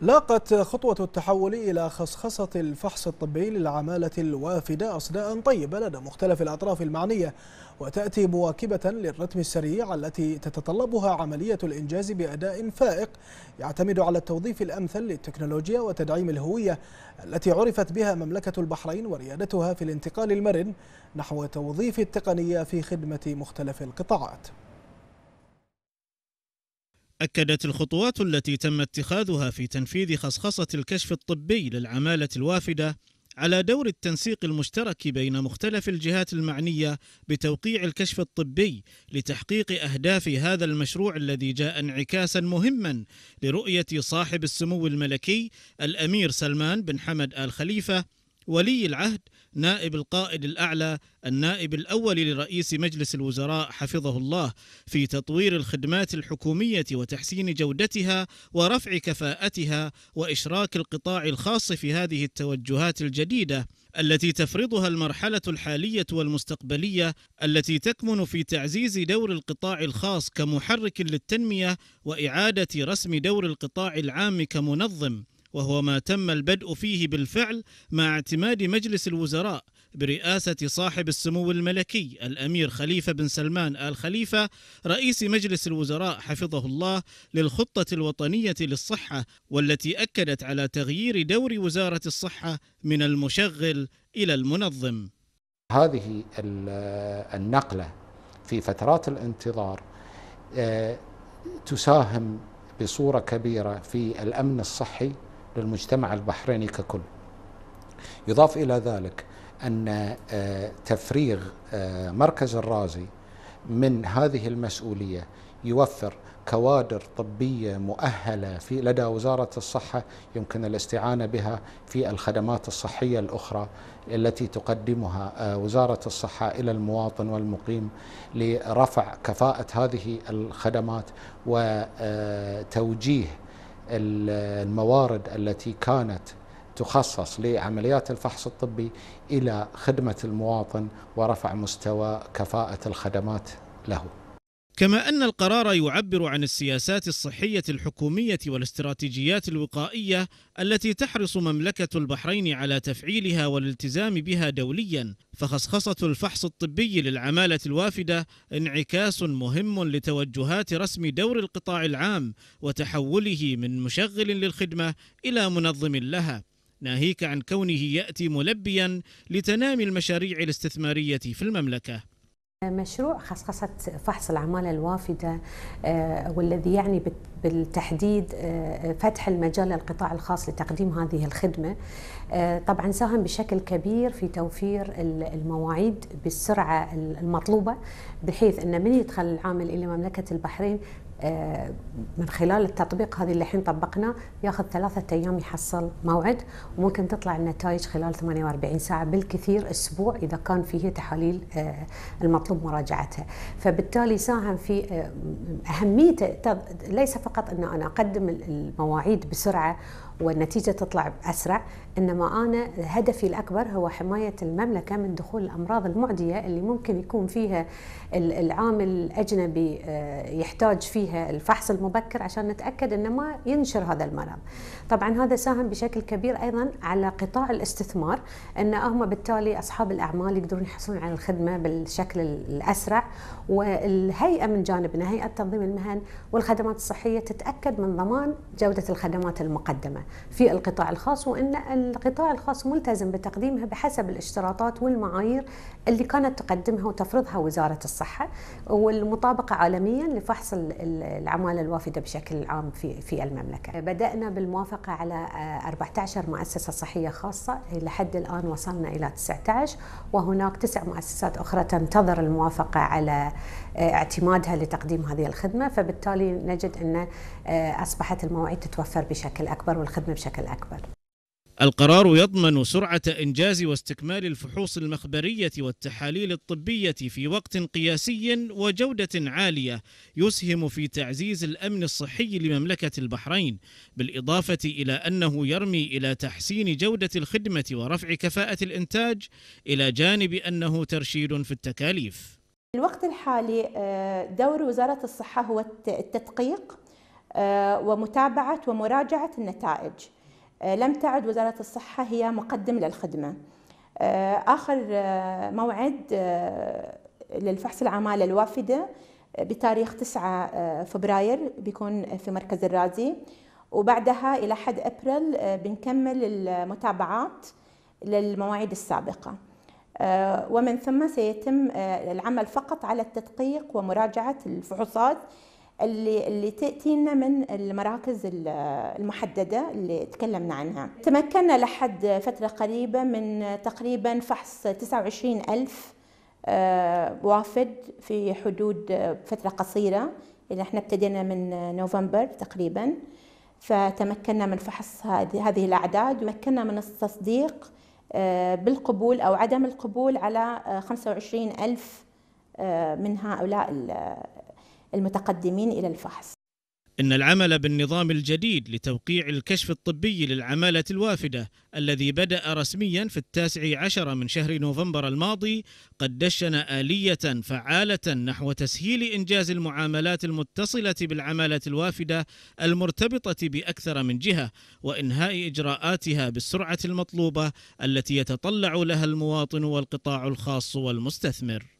لاقت خطوة التحول إلى خصخصة الفحص الطبي للعمالة الوافدة أصداء طيبة لدى مختلف الأطراف المعنية وتأتي مواكبة للرتم السريع التي تتطلبها عملية الإنجاز بأداء فائق يعتمد على التوظيف الأمثل للتكنولوجيا وتدعيم الهوية التي عرفت بها مملكة البحرين وريادتها في الانتقال المرن نحو توظيف التقنية في خدمة مختلف القطاعات أكدت الخطوات التي تم اتخاذها في تنفيذ خصخصة الكشف الطبي للعمالة الوافدة على دور التنسيق المشترك بين مختلف الجهات المعنية بتوقيع الكشف الطبي لتحقيق أهداف هذا المشروع الذي جاء انعكاسا مهما لرؤية صاحب السمو الملكي الأمير سلمان بن حمد آل خليفة ولي العهد نائب القائد الأعلى النائب الأول لرئيس مجلس الوزراء حفظه الله في تطوير الخدمات الحكومية وتحسين جودتها ورفع كفاءتها وإشراك القطاع الخاص في هذه التوجهات الجديدة التي تفرضها المرحلة الحالية والمستقبلية التي تكمن في تعزيز دور القطاع الخاص كمحرك للتنمية وإعادة رسم دور القطاع العام كمنظم وهو ما تم البدء فيه بالفعل مع اعتماد مجلس الوزراء برئاسة صاحب السمو الملكي الأمير خليفة بن سلمان آل خليفة رئيس مجلس الوزراء حفظه الله للخطة الوطنية للصحة والتي أكدت على تغيير دور وزارة الصحة من المشغل إلى المنظم. هذه النقلة في فترات الانتظار آه، تساهم بصورة كبيرة في الأمن الصحي للمجتمع البحريني ككل يضاف إلى ذلك أن آه، تفريغ آه، مركز الرازي من هذه المسؤولية يوفر كوادر طبية مؤهلة في لدى وزارة الصحة يمكن الاستعانة بها في الخدمات الصحية الأخرى التي تقدمها آه، وزارة الصحة إلى المواطن والمقيم لرفع كفاءة هذه الخدمات وتوجيه الموارد التي كانت تخصص لعمليات الفحص الطبي الى خدمه المواطن ورفع مستوى كفاءه الخدمات له كما أن القرار يعبر عن السياسات الصحية الحكومية والاستراتيجيات الوقائية التي تحرص مملكة البحرين على تفعيلها والالتزام بها دوليا فخصخصة الفحص الطبي للعمالة الوافدة انعكاس مهم لتوجهات رسم دور القطاع العام وتحوله من مشغل للخدمة إلى منظم لها ناهيك عن كونه يأتي ملبيا لتنامي المشاريع الاستثمارية في المملكة مشروع خصخصة فحص العمالة الوافدة آه، والذي يعني بالتحديد آه، فتح المجال للقطاع الخاص لتقديم هذه الخدمة آه، طبعا ساهم بشكل كبير في توفير المواعيد بالسرعة المطلوبة بحيث أن من يدخل العامل إلى مملكة البحرين من خلال التطبيق هذه اللي الحين طبقنا ياخذ ثلاثة أيام يحصل موعد وممكن تطلع النتائج خلال 48 ساعة بالكثير أسبوع إذا كان فيه تحاليل آه، المطلوب مراجعتها فبالتالي ساهم في آه، أهميته ليس فقط أن أنا أقدم المواعيد بسرعة والنتيجه تطلع اسرع انما انا هدفي الاكبر هو حمايه المملكه من دخول الامراض المعديه اللي ممكن يكون فيها العامل الاجنبي آه، يحتاج فيها الفحص المبكر عشان نتاكد انه ما ينشر هذا المرض. طبعا هذا ساهم بشكل كبير ايضا على قطاع الاستثمار ان هم بالتالي اصحاب الاعمال يقدرون يحصلون على الخدمه بالشكل الاسرع والهيئه من جانبنا هيئه تنظيم المهن والخدمات الصحيه تتاكد من ضمان جوده الخدمات المقدمه. في القطاع الخاص وان القطاع الخاص ملتزم بتقديمها بحسب الاشتراطات والمعايير اللي كانت تقدمها وتفرضها وزاره الصحه والمطابقه عالميا لفحص العماله الوافده بشكل عام في في المملكه. بدانا بالموافقه على 14 آه، مؤسسه صحيه خاصه لحد الان وصلنا الى 19 وهناك تسع مؤسسات اخرى تنتظر الموافقه على آه، اعتمادها لتقديم هذه الخدمه فبالتالي نجد ان آه، اصبحت المواعيد تتوفر بشكل اكبر والخدمة الخدمة بشكل أكبر القرار يضمن سرعة إنجاز واستكمال الفحوص المخبرية والتحاليل الطبية في وقت قياسي وجودة عالية يسهم في تعزيز الأمن الصحي لمملكة البحرين بالإضافة إلى أنه يرمي إلى تحسين جودة الخدمة ورفع كفاءة الإنتاج إلى جانب أنه ترشيد في التكاليف الوقت الحالي آه، دور وزارة الصحة هو التدقيق آه، ومتابعة ومراجعة النتائج آه، لم تعد وزارة الصحة هي مقدم للخدمة آه، آخر موعد للفحص العمالة الوافدة بتاريخ 9 فبراير بيكون في مركز الرازي وبعدها إلى حد أبريل بنكمل المتابعات للمواعيد السابقة ومن ثم سيتم العمل فقط على التدقيق ومراجعة الفحوصات اللي اللي تاتينا من المراكز المحدده اللي تكلمنا عنها. تمكنا لحد فتره قريبه من تقريبا فحص 29 ألف آه، وافد في حدود فتره قصيره اللي احنا ابتدينا من نوفمبر تقريبا فتمكنا من فحص هذه الاعداد تمكنا من التصديق آه، بالقبول او عدم القبول على 25 ألف آه، من هؤلاء المتقدمين إلى الفحص إن العمل بالنظام الجديد لتوقيع الكشف الطبي للعمالة الوافدة الذي بدأ رسميا في التاسع عشر من شهر نوفمبر الماضي قد دشن آلية فعالة نحو تسهيل إنجاز المعاملات المتصلة بالعمالة الوافدة المرتبطة بأكثر من جهة وإنهاء إجراءاتها بالسرعة المطلوبة التي يتطلع لها المواطن والقطاع الخاص والمستثمر.